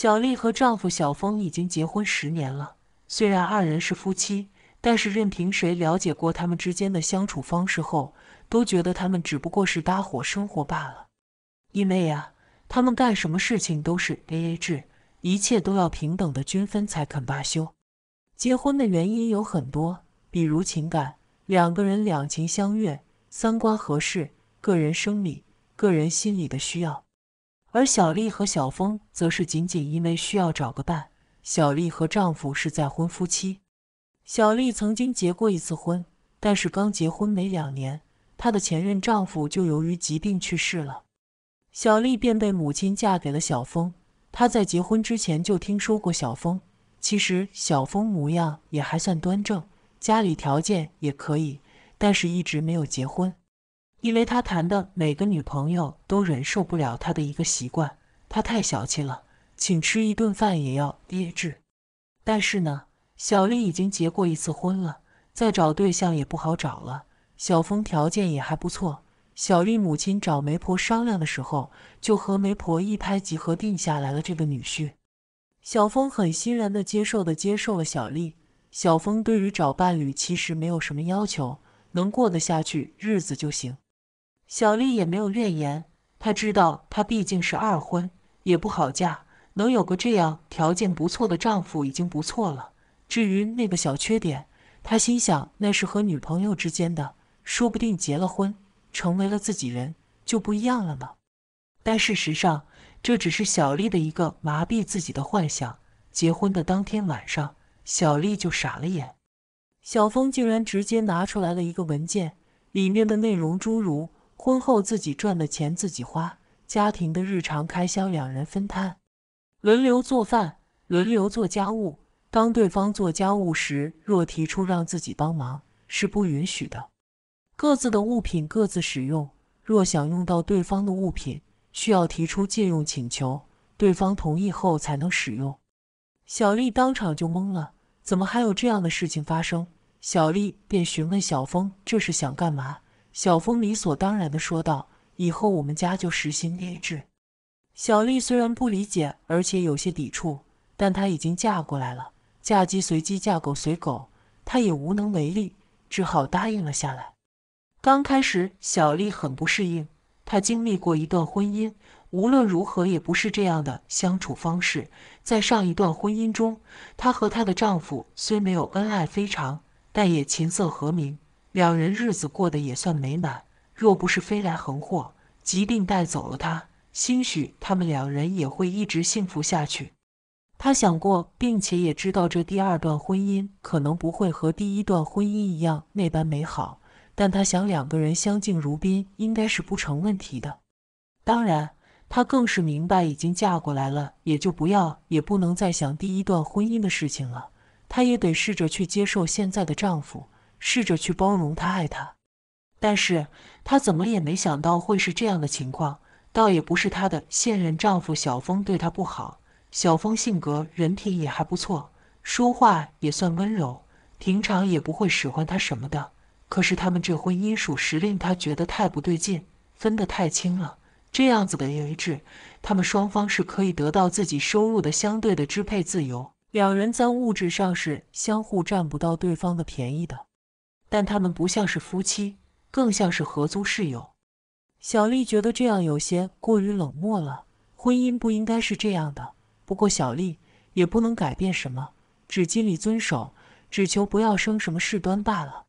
小丽和丈夫小峰已经结婚十年了。虽然二人是夫妻，但是任凭谁了解过他们之间的相处方式后，都觉得他们只不过是搭伙生活罢了。因为呀，他们干什么事情都是 A A 制，一切都要平等的均分才肯罢休。结婚的原因有很多，比如情感，两个人两情相悦，三观合适，个人生理、个人心理的需要。而小丽和小峰则是仅仅因为需要找个伴。小丽和丈夫是再婚夫妻，小丽曾经结过一次婚，但是刚结婚没两年，她的前任丈夫就由于疾病去世了，小丽便被母亲嫁给了小峰。她在结婚之前就听说过小峰，其实小峰模样也还算端正，家里条件也可以，但是一直没有结婚。因为他谈的每个女朋友都忍受不了他的一个习惯，他太小气了，请吃一顿饭也要憋制。但是呢，小丽已经结过一次婚了，再找对象也不好找了。小峰条件也还不错，小丽母亲找媒婆商量的时候，就和媒婆一拍即合，定下来了这个女婿。小峰很欣然的接受的接受了小丽。小峰对于找伴侣其实没有什么要求，能过得下去日子就行。小丽也没有怨言，她知道她毕竟是二婚，也不好嫁，能有个这样条件不错的丈夫已经不错了。至于那个小缺点，她心想那是和女朋友之间的，说不定结了婚，成为了自己人就不一样了呢。但事实上，这只是小丽的一个麻痹自己的幻想。结婚的当天晚上，小丽就傻了眼，小峰竟然直接拿出来了一个文件，里面的内容诸如。婚后自己赚的钱自己花，家庭的日常开销两人分摊，轮流做饭，轮流做家务。当对方做家务时，若提出让自己帮忙是不允许的。各自的物品各自使用，若想用到对方的物品，需要提出借用请求，对方同意后才能使用。小丽当场就懵了，怎么还有这样的事情发生？小丽便询问小峰：“这是想干嘛？”小峰理所当然地说道：“以后我们家就实行 a 制。”小丽虽然不理解，而且有些抵触，但她已经嫁过来了，嫁鸡随鸡，嫁狗随狗，她也无能为力，只好答应了下来。刚开始，小丽很不适应。她经历过一段婚姻，无论如何也不是这样的相处方式。在上一段婚姻中，她和她的丈夫虽没有恩爱非常，但也琴瑟和鸣。两人日子过得也算美满，若不是飞来横祸，疾病带走了他，兴许他们两人也会一直幸福下去。他想过，并且也知道这第二段婚姻可能不会和第一段婚姻一样那般美好，但他想两个人相敬如宾应该是不成问题的。当然，他更是明白，已经嫁过来了，也就不要也不能再想第一段婚姻的事情了。他也得试着去接受现在的丈夫。试着去包容他爱他，但是他怎么也没想到会是这样的情况。倒也不是他的现任丈夫小峰对他不好，小峰性格人品也还不错，说话也算温柔，平常也不会使唤他什么的。可是他们这婚姻属实令他觉得太不对劲，分得太清了。这样子的 a 置，他们双方是可以得到自己收入的相对的支配自由，两人在物质上是相互占不到对方的便宜的。但他们不像是夫妻，更像是合租室友。小丽觉得这样有些过于冷漠了，婚姻不应该是这样的。不过小丽也不能改变什么，只尽力遵守，只求不要生什么事端罢了。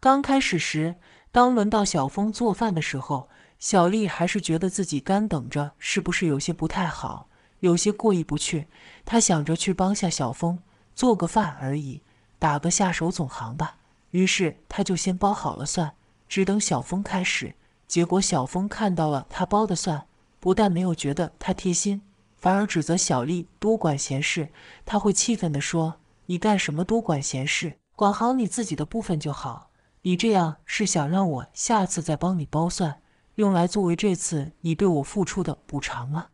刚开始时，当轮到小峰做饭的时候，小丽还是觉得自己干等着是不是有些不太好，有些过意不去。她想着去帮下小峰做个饭而已，打个下手总行吧。于是他就先剥好了蒜，只等小峰开始。结果小峰看到了他剥的蒜，不但没有觉得他贴心，反而指责小丽多管闲事。他会气愤地说：“你干什么多管闲事？管好你自己的部分就好。你这样是想让我下次再帮你剥蒜，用来作为这次你对我付出的补偿吗？”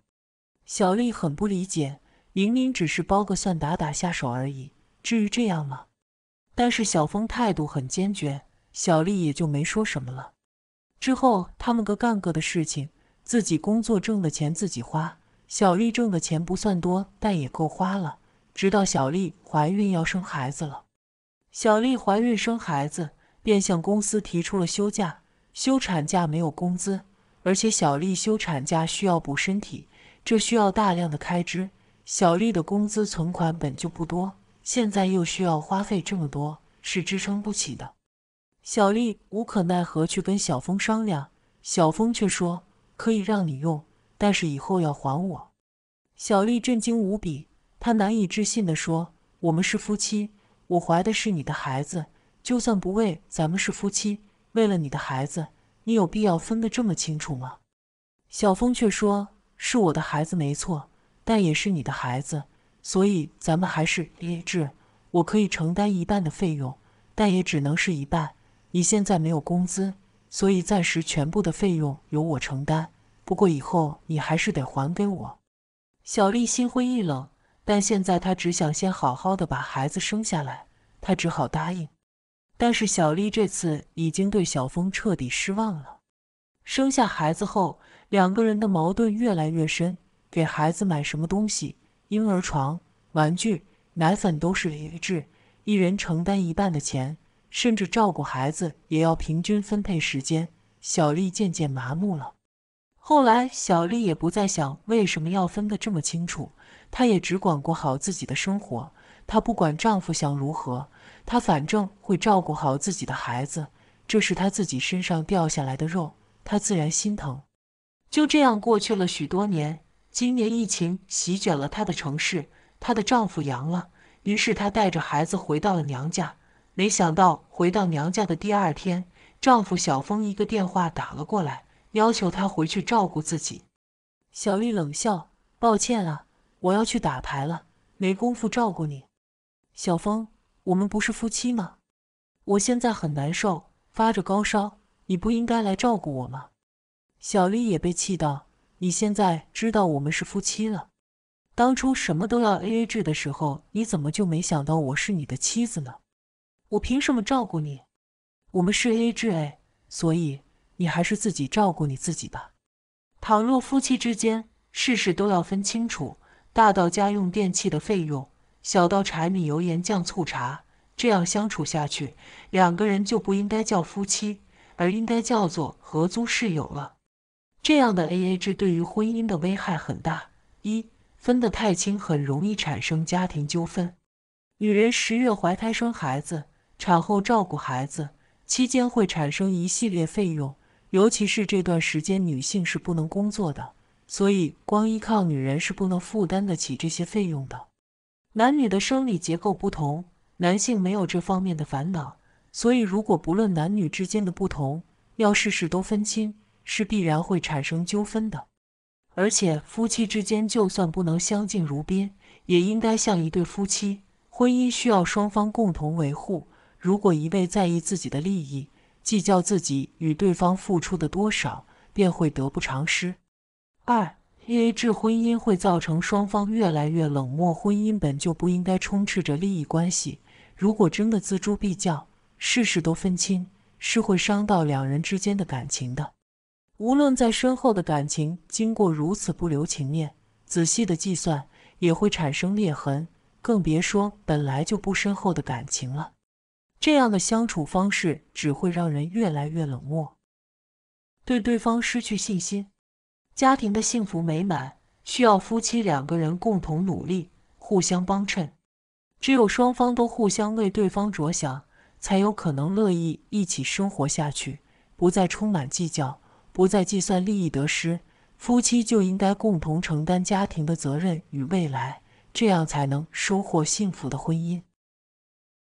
小丽很不理解，明明只是剥个蒜打打下手而已，至于这样吗？但是小峰态度很坚决，小丽也就没说什么了。之后他们各干各的事情，自己工作挣的钱自己花。小丽挣的钱不算多，但也够花了。直到小丽怀孕要生孩子了，小丽怀孕生孩子便向公司提出了休假，休产假没有工资，而且小丽休产假需要补身体，这需要大量的开支。小丽的工资存款本就不多。现在又需要花费这么多，是支撑不起的。小丽无可奈何去跟小峰商量，小峰却说可以让你用，但是以后要还我。小丽震惊无比，她难以置信地说：“我们是夫妻，我怀的是你的孩子，就算不为咱们是夫妻，为了你的孩子，你有必要分得这么清楚吗？”小峰却说：“是我的孩子没错，但也是你的孩子。”所以咱们还是 AA 制，我可以承担一半的费用，但也只能是一半。你现在没有工资，所以暂时全部的费用由我承担。不过以后你还是得还给我。小丽心灰意冷，但现在她只想先好好的把孩子生下来，她只好答应。但是小丽这次已经对小峰彻底失望了。生下孩子后，两个人的矛盾越来越深。给孩子买什么东西？婴儿床、玩具、奶粉都是一致，一人承担一半的钱，甚至照顾孩子也要平均分配时间。小丽渐渐麻木了。后来，小丽也不再想为什么要分得这么清楚，她也只管过好自己的生活。她不管丈夫想如何，她反正会照顾好自己的孩子。这是她自己身上掉下来的肉，她自然心疼。就这样过去了许多年。今年疫情席卷了她的城市，她的丈夫阳了，于是她带着孩子回到了娘家。没想到回到娘家的第二天，丈夫小峰一个电话打了过来，要求她回去照顾自己。小丽冷笑：“抱歉啊，我要去打牌了，没工夫照顾你。”小峰：“我们不是夫妻吗？我现在很难受，发着高烧，你不应该来照顾我吗？”小丽也被气到。你现在知道我们是夫妻了，当初什么都要 A A 制的时候，你怎么就没想到我是你的妻子呢？我凭什么照顾你？我们是 A A 制哎，所以你还是自己照顾你自己吧。倘若夫妻之间事事都要分清楚，大到家用电器的费用，小到柴米油盐酱醋茶，这样相处下去，两个人就不应该叫夫妻，而应该叫做合租室友了。这样的 AA 制对于婚姻的危害很大，一分得太轻，很容易产生家庭纠纷。女人十月怀胎生孩子，产后照顾孩子期间会产生一系列费用，尤其是这段时间女性是不能工作的，所以光依靠女人是不能负担得起这些费用的。男女的生理结构不同，男性没有这方面的烦恼，所以如果不论男女之间的不同，要事事都分清。是必然会产生纠纷的，而且夫妻之间就算不能相敬如宾，也应该像一对夫妻。婚姻需要双方共同维护，如果一味在意自己的利益，计较自己与对方付出的多少，便会得不偿失。二，A 制婚姻会造成双方越来越冷漠。婚姻本就不应该充斥着利益关系，如果真的锱铢必较，事事都分清，是会伤到两人之间的感情的。无论再深厚的感情，经过如此不留情面、仔细的计算，也会产生裂痕，更别说本来就不深厚的感情了。这样的相处方式只会让人越来越冷漠，对对方失去信心。家庭的幸福美满需要夫妻两个人共同努力，互相帮衬。只有双方都互相为对方着想，才有可能乐意一起生活下去，不再充满计较。不再计算利益得失，夫妻就应该共同承担家庭的责任与未来，这样才能收获幸福的婚姻。